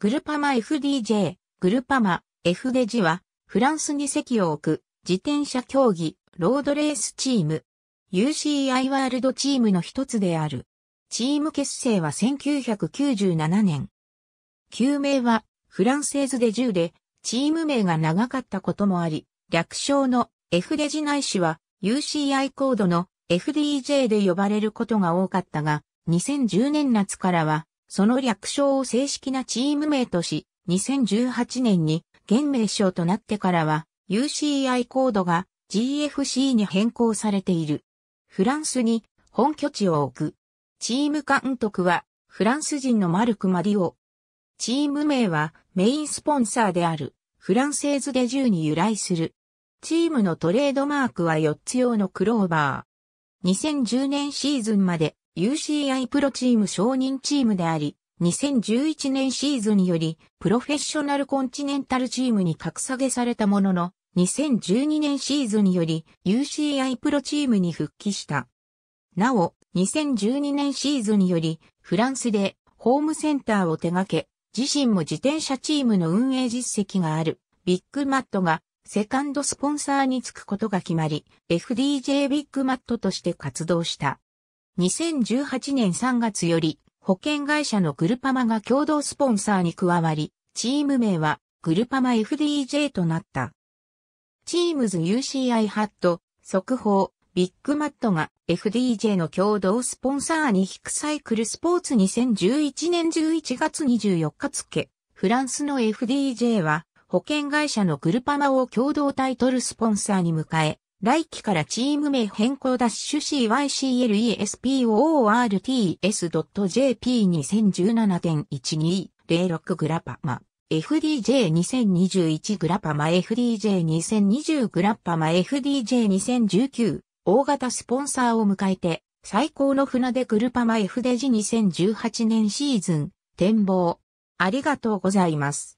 グルパマ FDJ、グルパマ F デジは、フランスに席を置く、自転車競技、ロードレースチーム、UCI ワールドチームの一つである。チーム結成は1997年。旧名は、フランセーズデジューで、チーム名が長かったこともあり、略称の F デジ内氏は UCI コードの FDJ で呼ばれることが多かったが、2010年夏からはその略称を正式なチーム名とし、2018年に現名称となってからは UCI コードが GFC に変更されている。フランスに本拠地を置く。チーム監督はフランス人のマルク・マディオ。チーム名はメインスポンサーであるフランセーズデジューに由来する。チームのトレードマークは4つ用のクローバー。2010年シーズンまで UCI プロチーム承認チームであり、2011年シーズンよりプロフェッショナルコンチネンタルチームに格下げされたものの、2012年シーズンより UCI プロチームに復帰した。なお、2012年シーズンよりフランスでホームセンターを手掛け、自身も自転車チームの運営実績があるビッグマットがセカンドスポンサーにつくことが決まり、FDJ ビッグマットとして活動した。2018年3月より保険会社のグルパマが共同スポンサーに加わり、チーム名はグルパマ FDJ となった。チームズ UCI ハット、速報、ビッグマットが FDJ の共同スポンサーにヒクサイクルスポーツ2011年11月24日付、フランスの FDJ は保険会社のグルパマを共同タイトルスポンサーに迎え、来期からチーム名変更ダッシュ CYCLESPORTS.jp2017.1206 グラパマ FDJ2021 グラパマ FDJ2020 グラパマ FDJ2019 大型スポンサーを迎えて最高の船でグルパマ FDJ2018 年シーズン展望ありがとうございます。